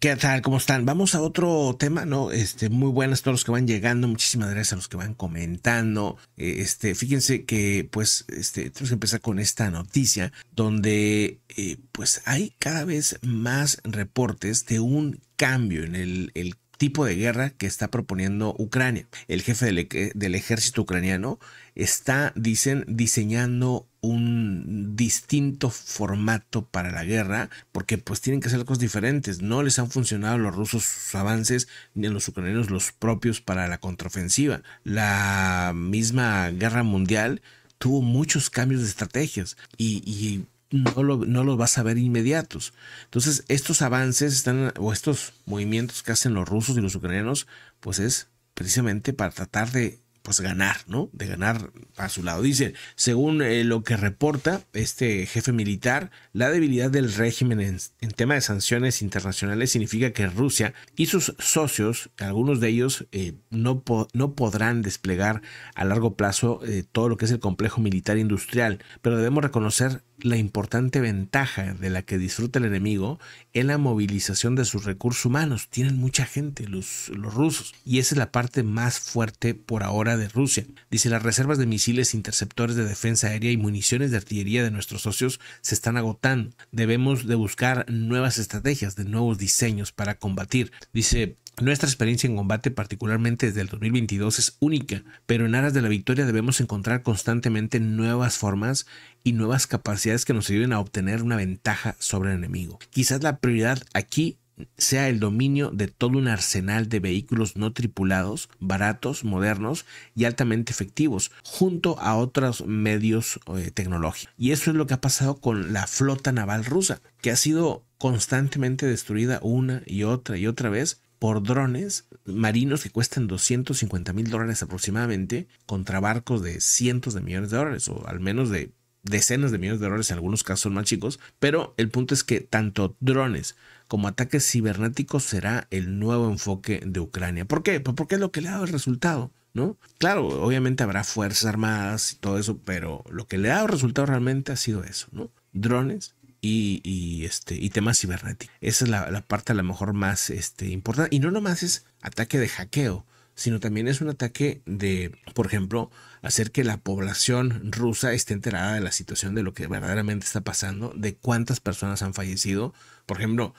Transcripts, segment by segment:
¿Qué tal? ¿Cómo están? Vamos a otro tema, ¿no? Este, muy buenas todos los que van llegando, muchísimas gracias a los que van comentando. Eh, este, fíjense que, pues, este, tenemos que empezar con esta noticia donde, eh, pues, hay cada vez más reportes de un cambio en el, el tipo de guerra que está proponiendo Ucrania. El jefe del, ejército ucraniano está, dicen, diseñando un distinto formato para la guerra, porque pues tienen que hacer cosas diferentes. No les han funcionado los rusos sus avances, ni a los ucranianos los propios para la contraofensiva. La misma guerra mundial tuvo muchos cambios de estrategias y, y no, lo, los vas a ver inmediatos. Entonces, estos avances están, o estos movimientos que hacen los rusos y los ucranianos, pues es precisamente para tratar de pues ganar, ¿no? De ganar a su lado. Dice, según eh, lo que reporta este jefe militar, la debilidad del régimen en, tema de sanciones internacionales significa que Rusia y sus socios, algunos de ellos, eh, no, no, podrán desplegar a largo plazo eh, todo lo que es el complejo militar industrial, pero debemos reconocer la importante ventaja de la que disfruta el enemigo es la movilización de sus recursos humanos. Tienen mucha gente los, los, rusos y esa es la parte más fuerte por ahora de Rusia. Dice las reservas de misiles, interceptores de defensa aérea y municiones de artillería de nuestros socios se están agotando. Debemos de buscar nuevas estrategias, de nuevos diseños para combatir. Dice nuestra experiencia en combate, particularmente desde el 2022, es única, pero en aras de la victoria debemos encontrar constantemente nuevas formas y nuevas capacidades que nos ayuden a obtener una ventaja sobre el enemigo. Quizás la prioridad aquí sea el dominio de todo un arsenal de vehículos no tripulados, baratos, modernos y altamente efectivos, junto a otros medios de eh, tecnológicos. Y eso es lo que ha pasado con la flota naval rusa, que ha sido constantemente destruida una y otra y otra vez por drones marinos que cuestan 250 mil dólares aproximadamente contra barcos de cientos de millones de dólares o al menos de decenas de millones de dólares, en algunos casos más chicos, pero el punto es que tanto drones como ataques cibernéticos será el nuevo enfoque de Ucrania. ¿Por qué? Pues porque es lo que le ha dado el resultado. ¿No? Claro, obviamente habrá fuerzas armadas y todo eso, pero lo que le ha dado resultado realmente ha sido eso, ¿no? Drones y, este, y temas cibernéticos. Esa es la, parte a lo mejor más este, importante. Y no nomás es ataque de hackeo, sino también es un ataque de, por ejemplo, hacer que la población rusa esté enterada de la situación de lo que verdaderamente está pasando, de cuántas personas han fallecido. Por ejemplo,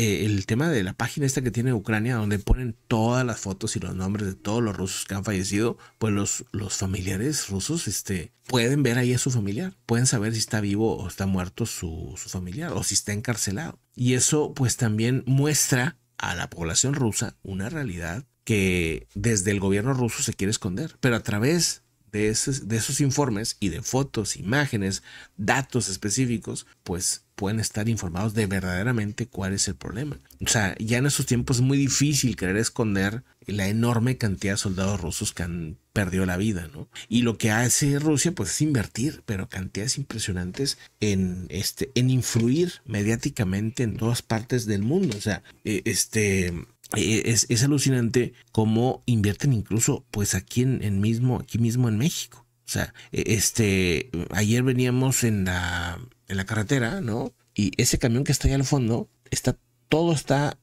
eh, el tema de la página esta que tiene Ucrania, donde ponen todas las fotos y los nombres de todos los rusos que han fallecido, pues los, los familiares rusos este, pueden ver ahí a su familiar, pueden saber si está vivo o está muerto su, su familiar o si está encarcelado. Y eso pues también muestra a la población rusa una realidad que desde el gobierno ruso se quiere esconder, pero a través de esos, informes y de fotos, imágenes, datos específicos, pues pueden estar informados de verdaderamente cuál es el problema. O sea, ya en esos tiempos es muy difícil querer esconder la enorme cantidad de soldados rusos que han perdido la vida, ¿no? Y lo que hace Rusia, pues es invertir, pero cantidades impresionantes en, este, en influir mediáticamente en todas partes del mundo. O sea, e, este, eh, es, alucinante cómo invierten incluso pues aquí en, mismo, aquí mismo en México. O sea, e, este, ayer veníamos en la, en la carretera, ¿no? Y ese camión que está ahí al fondo, está, todo está,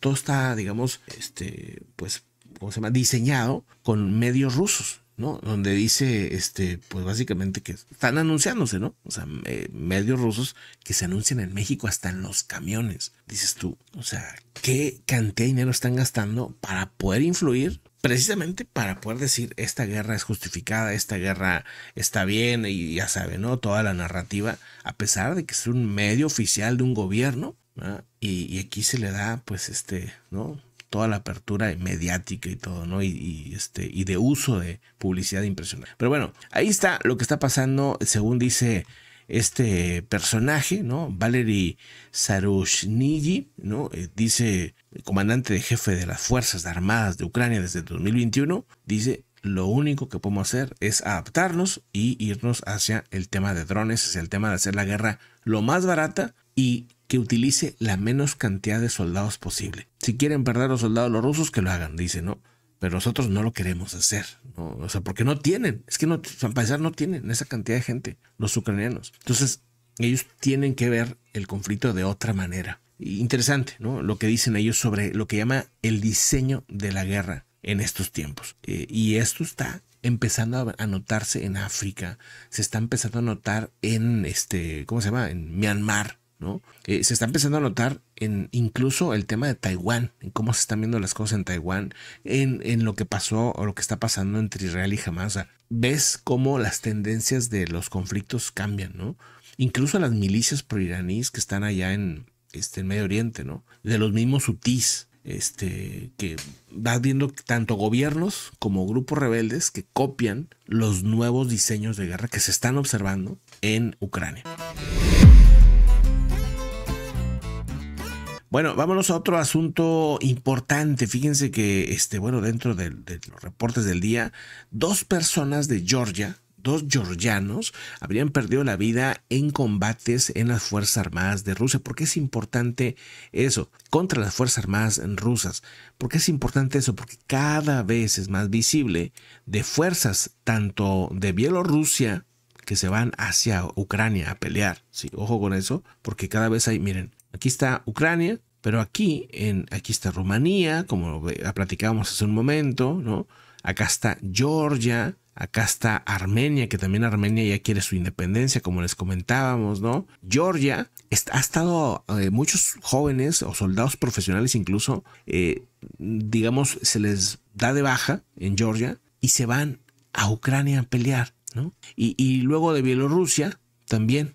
todo está, digamos, este, pues, ¿cómo se llama? Diseñado con medios rusos. ¿no? Donde dice, este, pues básicamente que están anunciándose, ¿no? O sea, eh, medios rusos que se anuncian en México hasta en los camiones. Dices tú, o sea, ¿qué cantidad de dinero están gastando para poder influir? Precisamente para poder decir, esta guerra es justificada, esta guerra está bien, y ya sabe ¿no? Toda la narrativa, a pesar de que es un medio oficial de un gobierno, y aquí se le da, pues, este, ¿no? toda la apertura mediática y todo, ¿no? Y, este, y de uso de publicidad impresionante. Pero bueno, ahí está lo que está pasando, según dice este personaje, ¿no? Valery Sarushnyi, ¿no? Eh, dice, comandante de jefe de las Fuerzas Armadas de Ucrania desde 2021, dice, lo único que podemos hacer es adaptarnos y irnos hacia el tema de drones, hacia el tema de hacer la guerra lo más barata y que utilice la menos cantidad de soldados posible si quieren perder los soldados los rusos, que lo hagan, dice, ¿no? Pero nosotros no lo queremos hacer, ¿no? O sea, porque no tienen, es que no, para pasar, no tienen esa cantidad de gente, los ucranianos. Entonces, ellos tienen que ver el conflicto de otra manera. Interesante, ¿no? Lo que dicen ellos sobre lo que llama el diseño de la guerra en estos tiempos. Eh, y esto está empezando a notarse en África, se está empezando a notar en este, ¿cómo se llama? En Myanmar, eh, se está empezando a notar en incluso el tema de Taiwán, en cómo se están viendo las cosas en Taiwán, en, lo que pasó o lo que está pasando entre Israel y Hamas. ves cómo las tendencias de los conflictos cambian, ¿no? Incluso las milicias proiraníes que están allá en, este, Medio Oriente, ¿no? De los mismos utis este, que vas viendo tanto gobiernos como grupos rebeldes que copian los nuevos diseños de guerra que se están observando en Ucrania. Bueno, vámonos a otro asunto importante. Fíjense que, este, bueno, dentro de, los reportes del día, dos personas de Georgia, dos georgianos habrían perdido la vida en combates en las Fuerzas Armadas de Rusia. ¿Por qué es importante eso? Contra las Fuerzas Armadas rusas. ¿Por qué es importante eso? Porque cada vez es más visible de fuerzas tanto de Bielorrusia que se van hacia Ucrania a pelear. Sí, ojo con eso, porque cada vez hay, miren, aquí está Ucrania, pero aquí, en, aquí está Rumanía, como platicábamos hace un momento, ¿no? Acá está Georgia, acá está Armenia, que también Armenia ya quiere su independencia, como les comentábamos, ¿no? Georgia ha estado, eh, muchos jóvenes o soldados profesionales incluso, eh, digamos, se les da de baja en Georgia y se van a Ucrania a pelear, ¿no? Y, y luego de Bielorrusia también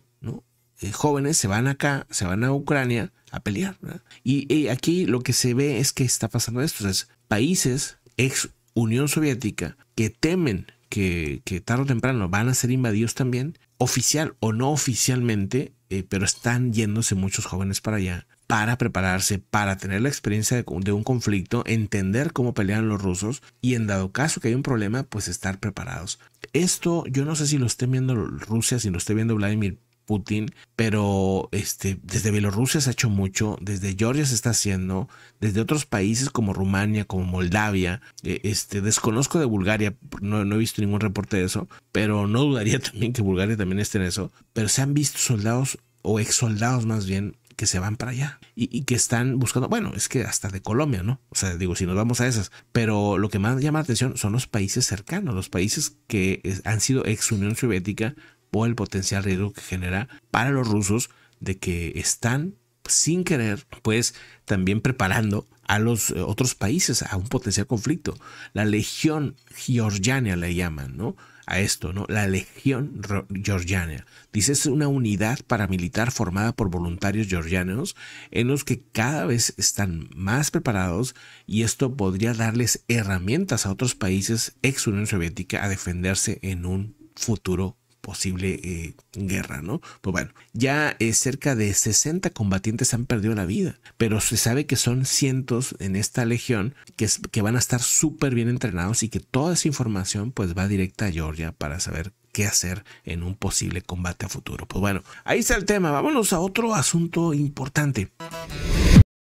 eh, jóvenes se van acá, se van a Ucrania a pelear. Y, eh, aquí lo que se ve es que está pasando esto. es países ex Unión Soviética que temen que, tarde o temprano van a ser invadidos también, oficial o no oficialmente, eh, pero están yéndose muchos jóvenes para allá para prepararse, para tener la experiencia de, un conflicto, entender cómo pelean los rusos y en dado caso que hay un problema, pues estar preparados. Esto yo no sé si lo esté viendo Rusia, si lo esté viendo Vladimir Putin, pero este, desde Bielorrusia se ha hecho mucho, desde Georgia se está haciendo, desde otros países como Rumania, como Moldavia, eh, este, desconozco de Bulgaria, no, he visto ningún reporte de eso, pero no dudaría también que Bulgaria también esté en eso, pero se han visto soldados o ex soldados más bien que se van para allá y, y que están buscando, bueno, es que hasta de Colombia, ¿no? O sea, digo, si nos vamos a esas, pero lo que más llama la atención son los países cercanos, los países que han sido ex Unión Soviética, o el potencial riesgo que genera para los rusos de que están sin querer, pues también preparando a los eh, otros países a un potencial conflicto. La Legión Georgiana le llaman, ¿no? A esto, ¿no? La Legión Georgiana. Dice, es una unidad paramilitar formada por voluntarios georgianos en los que cada vez están más preparados y esto podría darles herramientas a otros países ex Unión Soviética a defenderse en un futuro posible eh, guerra, ¿no? Pues bueno, ya eh, cerca de 60 combatientes han perdido la vida, pero se sabe que son cientos en esta legión que, que van a estar súper bien entrenados y que toda esa información pues va directa a Georgia para saber qué hacer en un posible combate a futuro. Pues bueno, ahí está el tema, vámonos a otro asunto importante.